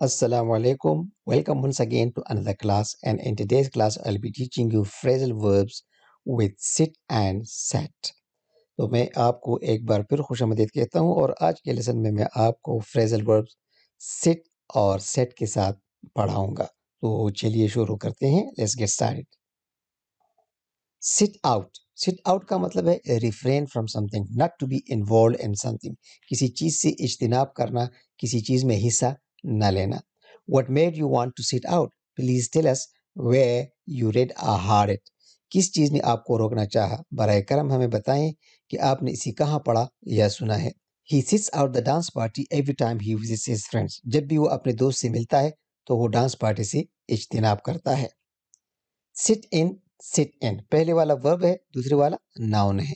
Assalamu alaikum. Welcome once again to another class and in today's class I'll be teaching you phrasal verbs with sit and sat. तो मैं आपको एक बार फिर खुश आमदीद कहता हूँ और आज के लेसन में मैं आपको फ्रेजल वर्ब्स सिट और सेट के साथ पढ़ाऊँगा तो चलिए शुरू करते हैं let's get started sit out sit out का मतलब है refrain from something not to be involve in something किसी चीज़ से इज्तनाब करना किसी चीज़ में हिस्सा Nalena. What made you want to sit out? Please tell us where you read a hard it. किस चीज़ ने आपको रोकना चाहा बर करम हमें बताएं कि आपने इसे कहाँ पढ़ा या सुना है he sits out the dance party every time he visits his friends जब भी वो अपने दोस्त से मिलता है तो वो डांस पार्टी से इज्तनाब करता है सिट इन सिट इन पहले वाला वर्ब है दूसरे वाला नाउन है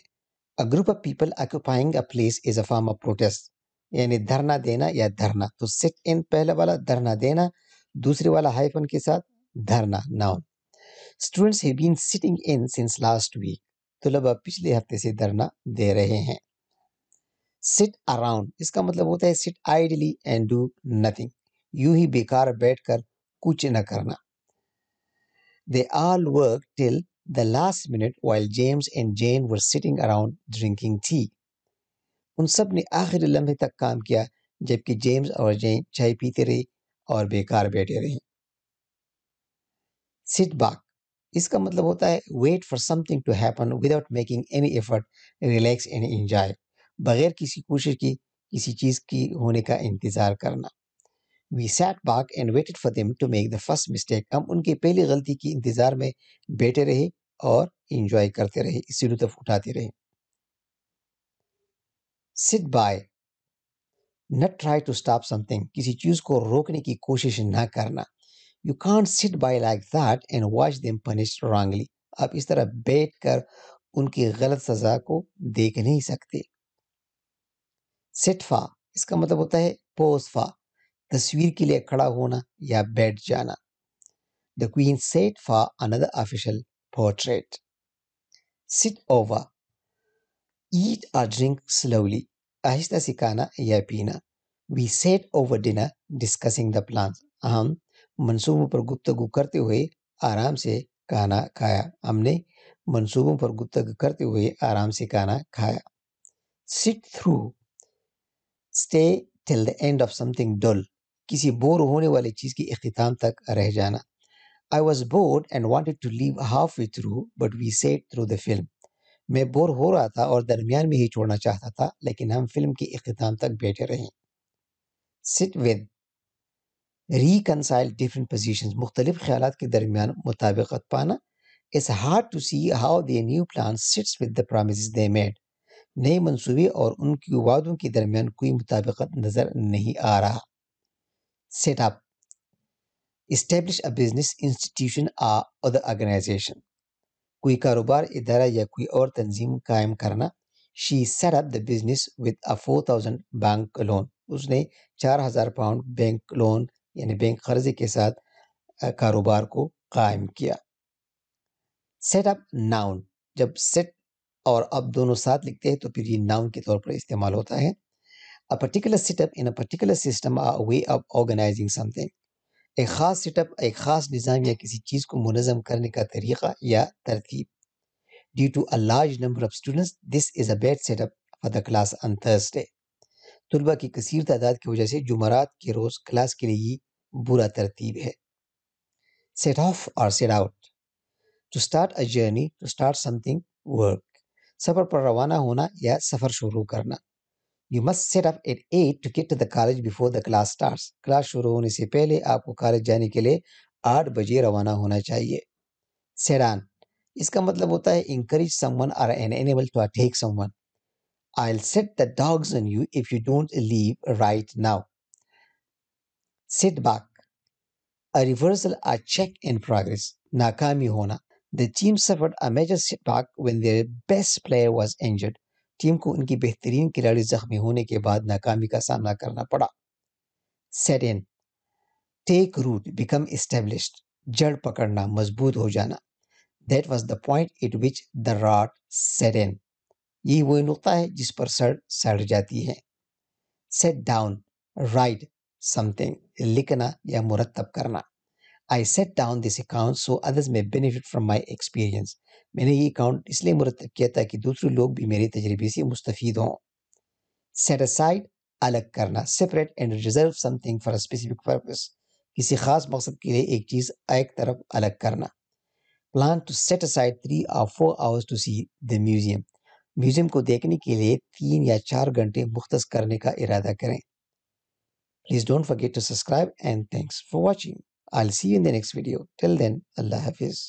a group of people occupying a place is a form of protest यानी धरना देना या धरना तो सिट इन पहले वाला धरना देना दूसरे वाला हाइफन के साथ धरना noun students have been sitting in since last week तो पिछले हफ्ते से धरना दे रहे हैं सिट अराउंड इसका मतलब होता है sit idly and do nothing यू ही बेकार बैठकर कुछ न करना they all work till the last minute while James and Jane were sitting around drinking tea उन सब ने आखिरी लम्हे तक काम किया जबकि जेम्स और जेन चाय पीते रहे और बेकार बैठे रहे सिट बाक इसका मतलब होता है wait for something to happen without making any effort relax and enjoy बगैर किसी कोशिश की किसी चीज़ की होने का इंतज़ार करना we sat back and waited for them to make the first mistake हम उनकी पहली गलती की इंतज़ार में बैठे रहे और इंजॉय करते रहे इसी लुत्फ उठाते रहे sit by not try to stop something किसी चीज को रोकने की कोशिश ना करना you can't sit by like that and watch them punish wrongly आप इस तरह बैठ कर उनकी गलत सजा को देख नहीं सकते सिटफा इसका मतलब होता है पोस्फा तस्वीर के लिए खड़ा होना या बैठ जाना the queen sat for another official portrait sit over eat or drink slowly आहिस्ता सिखाना या पीना we sat over dinner discussing the plan हम मंसूबों पर गुप्तगु करते हुए आराम से खाना खाया हमने मंसूबों पर गुप्तगु करते हुए आराम से खाना खाया sit through stay till the end of something dull किसी बोर होने वाली चीज़ की अख्ताम तक रह जाना I was bored and wanted to leave halfway through but we sat through the film मैं बोर हो रहा था और दरमियान में ही छोड़ना चाहता था लेकिन हम फिल्म के अख्ताम तक बैठे रहे sit with reconcile different position मुख्तलिफ ख्याल के दरमियान मुताबिकत पाना is hard to see how the new plan sits with the promise they made नए मनसूबे और उनकी वादों के दरमियान कोई मुताबिकत नज़र नहीं आ रहा setup establish a business institution or other organization. कोई कारोबार इदारा या कोई और तंजीम कायम करना she set up the business with a four thousand bank loan उसने चार हज़ार पाउंड बैंक लोन यानी बैंक कर्जे के साथ कारोबार को कायम किया सेटअप नाउन जब सेट और अब दोनों साथ लिखते हैं तो फिर ये नाउन के तौर पर इस्तेमाल होता है a particular setup in a particular system a way of organizing something एक ख़ास सेटअप एक ख़ास निज़ाम या किसी चीज़ को मुनज़म करने का तरीक़ा या तरतीब due to a large number of students this is a bad setup for the class on Thursday तलबा की कसर तादाद की वजह से जुमारात के रोज़ क्लास के लिए बुरा तरतीब है सेट ऑफ और set out to start a journey to start something work सफ़र पर रवाना होना या सफ़र शुरू करना you must set up at eight to get to the college before the class start class शुरू होने से पहले आपको कॉलेज जाने के लिए आठ बजे रवाना होना चाहिए सेडान इसका मतलब होता है encourage someone or and enable to attack someone I set the dogs on you if you don't leave right now set back a reversal a check in progress नाकामी होना the team suffered a major setback when their best player was injured team को उनकी बेहतरीन खिलाड़ी जख्मी होने के बाद नाकामी का सामना करना पड़ा in take root become establish जड़ पकड़ना मजबूत हो जाना that was the point at which the rot set in यही वही नुकता है जिस पर सड़ सड़ जाती है सेट डाउन राइट समथिंग लिखना या मुरतब करना I set down this account so others may benefit from my experience मैंने ये अकाउंट इसलिए मुरतब किया था कि दूसरे लोग भी मेरे तजर्बे से मुस्तफ़ हों सेट असाइड अलग करना separate and reserve something for specific purpose किसी खास मकसद के लिए एक चीज़ एक तरफ अलग करना plan to set aside three or four hours to see the museum museum को देखने के लिए तीन या चार घंटे मुख्त करने का इरादा करें please don't forget to subscribe and thanks for watching I'll see you in the next video. Till then, Allah Hafiz.